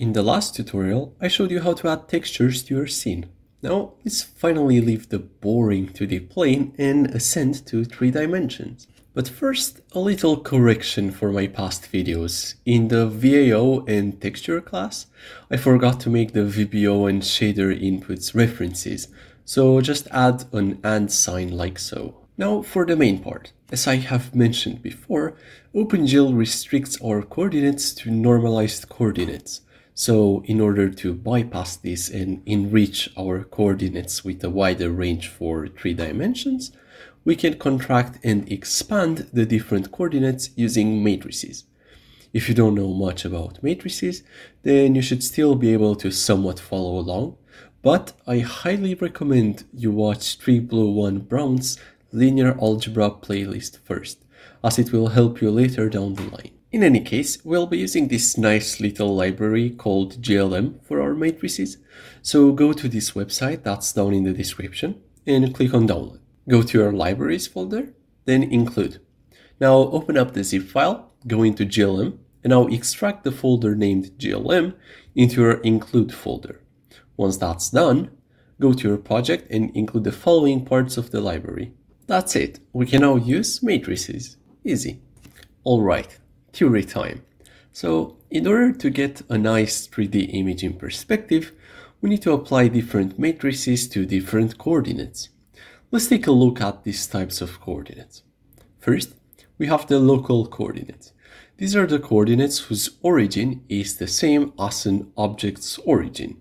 In the last tutorial, I showed you how to add textures to your scene. Now, let's finally leave the boring 2D plane and ascend to 3 dimensions. But first, a little correction for my past videos. In the VAO and texture class, I forgot to make the VBO and shader inputs references, so just add an and sign like so. Now for the main part. As I have mentioned before, OpenGL restricts our coordinates to normalized coordinates, so in order to bypass this and enrich our coordinates with a wider range for three dimensions, we can contract and expand the different coordinates using matrices. If you don't know much about matrices, then you should still be able to somewhat follow along, but I highly recommend you watch 3 Blue 1 Brown's Linear Algebra playlist first, as it will help you later down the line. In any case, we'll be using this nice little library called GLM for our matrices. So go to this website that's down in the description and click on download. Go to your libraries folder, then include. Now open up the zip file, go into GLM, and now extract the folder named GLM into your include folder. Once that's done, go to your project and include the following parts of the library. That's it. We can now use matrices. Easy. All right. Theory time. So in order to get a nice 3D image in perspective, we need to apply different matrices to different coordinates. Let's take a look at these types of coordinates. First, we have the local coordinates. These are the coordinates whose origin is the same as an object's origin.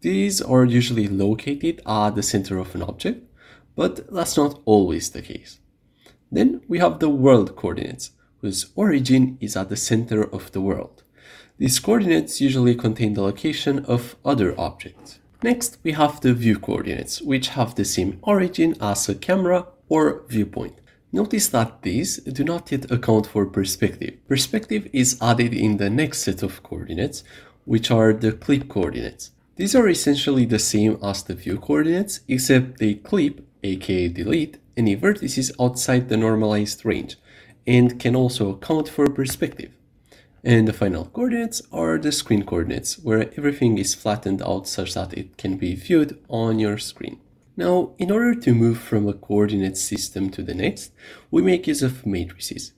These are usually located at the center of an object, but that's not always the case. Then we have the world coordinates, whose origin is at the center of the world. These coordinates usually contain the location of other objects. Next, we have the view coordinates, which have the same origin as a camera or viewpoint. Notice that these do not yet account for perspective. Perspective is added in the next set of coordinates, which are the clip coordinates. These are essentially the same as the view coordinates, except they clip, aka delete, any vertices outside the normalized range, and can also account for perspective. And the final coordinates are the screen coordinates, where everything is flattened out such that it can be viewed on your screen. Now, in order to move from a coordinate system to the next, we make use of matrices.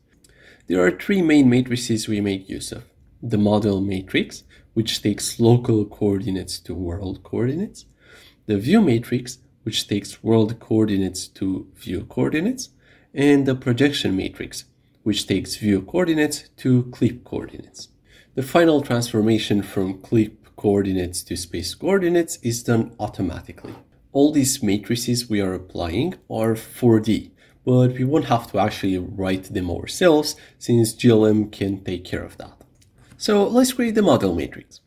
There are three main matrices we make use of. The model matrix, which takes local coordinates to world coordinates. The view matrix, which takes world coordinates to view coordinates. And the projection matrix, which takes view coordinates to clip coordinates. The final transformation from clip coordinates to space coordinates is done automatically. All these matrices we are applying are 4D, but we won't have to actually write them ourselves since GLM can take care of that. So let's create the model matrix.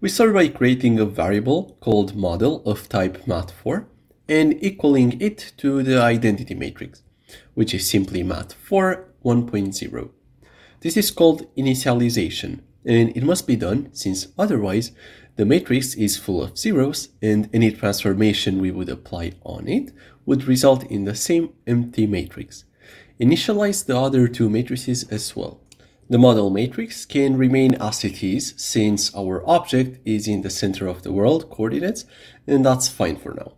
We start by creating a variable called model of type mat4 and equaling it to the identity matrix, which is simply mat4 1.0. This is called initialization, and it must be done since otherwise the matrix is full of zeros and any transformation we would apply on it would result in the same empty matrix. Initialize the other two matrices as well. The model matrix can remain as it is since our object is in the center of the world coordinates and that's fine for now.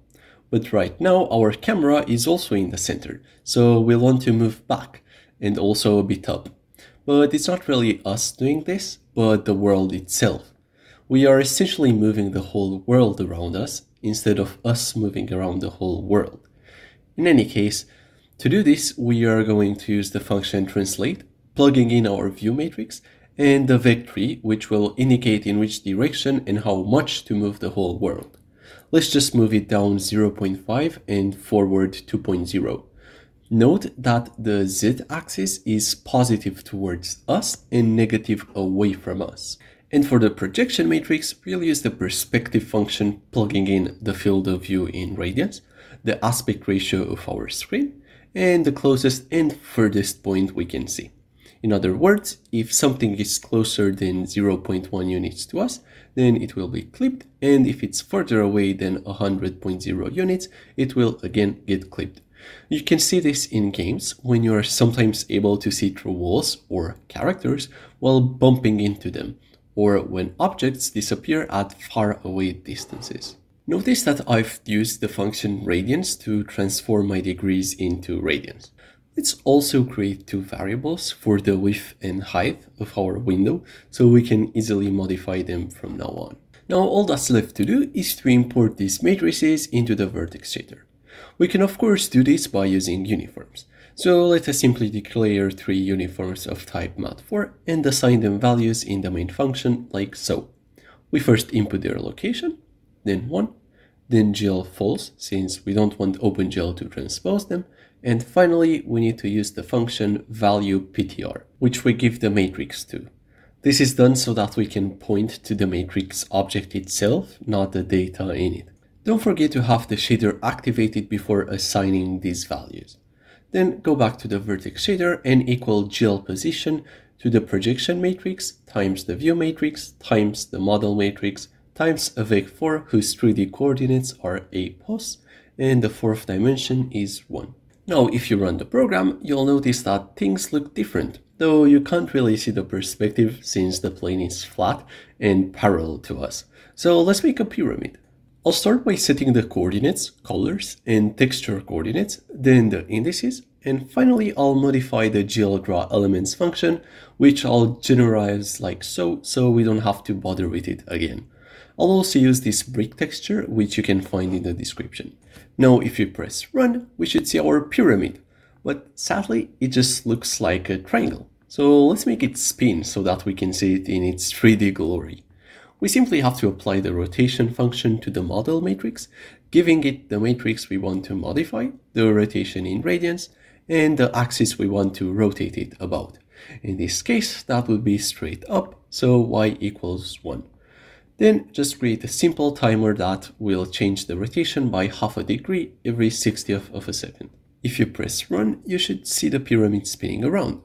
But right now our camera is also in the center, so we'll want to move back and also a bit up, But it's not really us doing this, but the world itself. We are essentially moving the whole world around us instead of us moving around the whole world. In any case, to do this, we are going to use the function translate, plugging in our view matrix, and the vector, which will indicate in which direction and how much to move the whole world. Let's just move it down 0.5 and forward 2.0. Note that the z-axis is positive towards us and negative away from us. And for the projection matrix, we'll use the perspective function plugging in the field of view in radians, the aspect ratio of our screen, and the closest and furthest point we can see. In other words, if something is closer than 0.1 units to us, then it will be clipped, and if it's further away than 100.0 units, it will again get clipped. You can see this in games when you are sometimes able to see through walls or characters while bumping into them, or when objects disappear at far away distances. Notice that I've used the function radians to transform my degrees into radians. Let's also create two variables for the width and height of our window so we can easily modify them from now on. Now all that's left to do is to import these matrices into the vertex shader. We can of course do this by using uniforms. So let us simply declare three uniforms of type mat4 and assign them values in the main function like so. We first input their location, then 1, then gel false since we don't want OpenGL to transpose them, and finally we need to use the function value ptr, which we give the matrix to. This is done so that we can point to the matrix object itself, not the data in it. Don't forget to have the shader activated before assigning these values. Then go back to the vertex shader and equal gel position to the projection matrix times the view matrix times the model matrix times a vec4 whose 3D coordinates are a pos and the fourth dimension is 1. Now if you run the program, you'll notice that things look different, though you can't really see the perspective since the plane is flat and parallel to us. So let's make a pyramid. I'll start by setting the coordinates, colors, and texture coordinates, then the indices, and finally I'll modify the glDrawElements function, which I'll generalize like so, so we don't have to bother with it again. I'll also use this brick texture, which you can find in the description. Now if you press run, we should see our pyramid, but sadly it just looks like a triangle. So let's make it spin so that we can see it in its 3D glory we simply have to apply the rotation function to the model matrix, giving it the matrix we want to modify, the rotation in radians, and the axis we want to rotate it about. In this case, that would be straight up, so y equals 1. Then just create a simple timer that will change the rotation by half a degree every 60th of a second. If you press run, you should see the pyramid spinning around,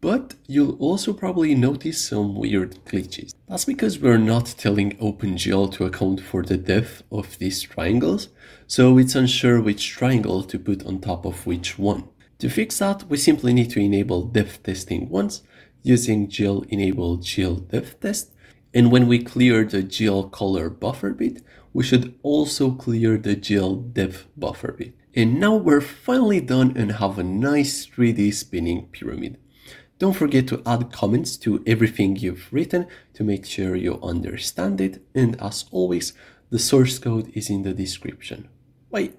but you'll also probably notice some weird glitches. That's because we're not telling OpenGL to account for the depth of these triangles, so it's unsure which triangle to put on top of which one. To fix that, we simply need to enable depth testing once using GL enable GL depth test. And when we clear the GL color buffer bit, we should also clear the GL depth buffer bit. And now we're finally done and have a nice 3D spinning pyramid. Don't forget to add comments to everything you've written to make sure you understand it. And as always, the source code is in the description. Bye!